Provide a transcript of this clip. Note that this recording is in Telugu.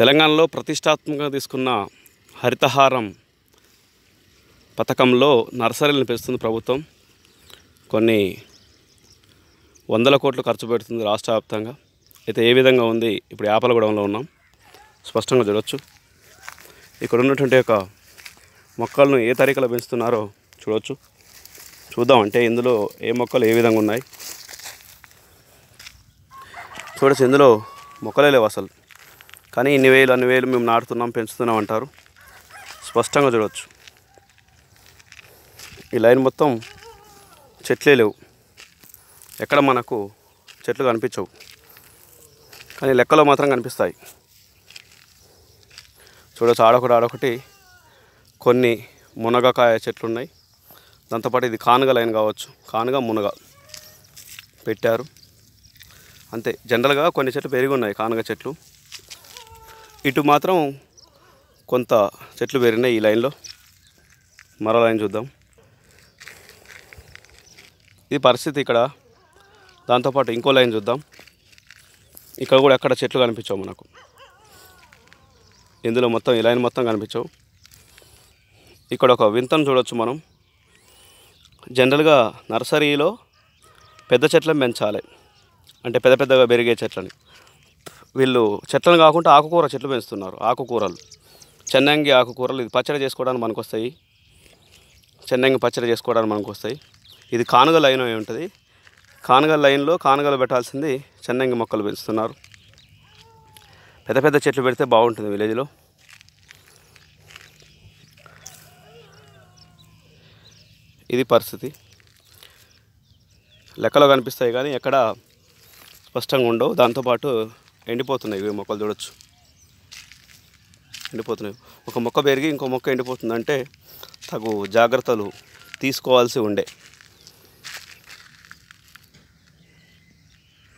తెలంగాణలో ప్రతిష్టాత్మకంగా తీసుకున్న హరితహారం పథకంలో నర్సరీలను పెంచుతుంది ప్రభుత్వం కొన్ని వందల కోట్లు ఖర్చు పెడుతుంది రాష్ట్ర వ్యాప్తంగా అయితే ఏ విధంగా ఉంది ఇప్పుడు యాపలగూడెంలో ఉన్నాం స్పష్టంగా చూడవచ్చు ఇక్కడ ఉన్నటువంటి యొక్క మొక్కలను ఏ తరికలో పెంచుతున్నారో చూడవచ్చు చూద్దాం అంటే ఇందులో ఏ మొక్కలు ఏ విధంగా ఉన్నాయి చూడచ్చు ఇందులో మొక్కలే లేవు అసలు కానీ ఇన్ని వేలు అన్ని వేలు మేము నాటుతున్నాం పెంచుతున్నాం అంటారు స్పష్టంగా చూడవచ్చు ఈ లైన్ మొత్తం చెట్లే లేవు ఎక్కడ మనకు చెట్లు కనిపించవు కానీ లెక్కలో మాత్రం కనిపిస్తాయి చూడవచ్చు ఆడొకటి ఆడొకటి కొన్ని మునగకాయ చెట్లు ఉన్నాయి దాంతోపాటు ఇది కానుగ లైన్ కావచ్చు కానుగ మునగ పెట్టారు అంతే జనరల్గా కొన్ని చెట్లు పెరిగి ఉన్నాయి కానుగ చెట్లు ఇటు మాత్రం కొంత చెట్లు పెరిగినాయి ఈ లైన్లో మరో లైన్ చూద్దాం ఇది పరిస్థితి ఇక్కడ దాంతోపాటు ఇంకో లైన్ చూద్దాం ఇక్కడ కూడా ఎక్కడ చెట్లు కనిపించవు మనకు ఇందులో మొత్తం ఈ లైన్ మొత్తం కనిపించవు ఇక్కడ ఒక వింతను చూడొచ్చు మనం జనరల్గా నర్సరీలో పెద్ద చెట్లను పెంచాలి అంటే పెద్ద పెద్దగా పెరిగే చెట్లని వీళ్ళు చెట్లను కాకుండా ఆకుకూర చెట్లు పెంచుతున్నారు ఆకుకూరలు చెన్నంగి ఆకుకూరలు ఇది పచ్చడి చేసుకోవడానికి మనకు వస్తాయి చెన్నంగి పచ్చడి చేసుకోవడానికి మనకు వస్తాయి ఇది కానుగ లైన్ అయి ఉంటుంది కానుగ లైన్లో కానుగలు పెట్టాల్సింది చెన్నంగి మొక్కలు పెంచుతున్నారు పెద్ద పెద్ద చెట్లు పెడితే బాగుంటుంది విలేజ్లో ఇది పరిస్థితి లెక్కలో కనిపిస్తాయి కానీ ఎక్కడ స్పష్టంగా ఉండవు దాంతోపాటు ఎండిపోతున్నాయి ఇవి మొక్కలు చూడొచ్చు ఎండిపోతున్నాయి ఒక మొక్క పెరిగి ఇంకో మొక్క ఎండిపోతుందంటే తగు జాగ్రత్తలు తీసుకోవాల్సి ఉండే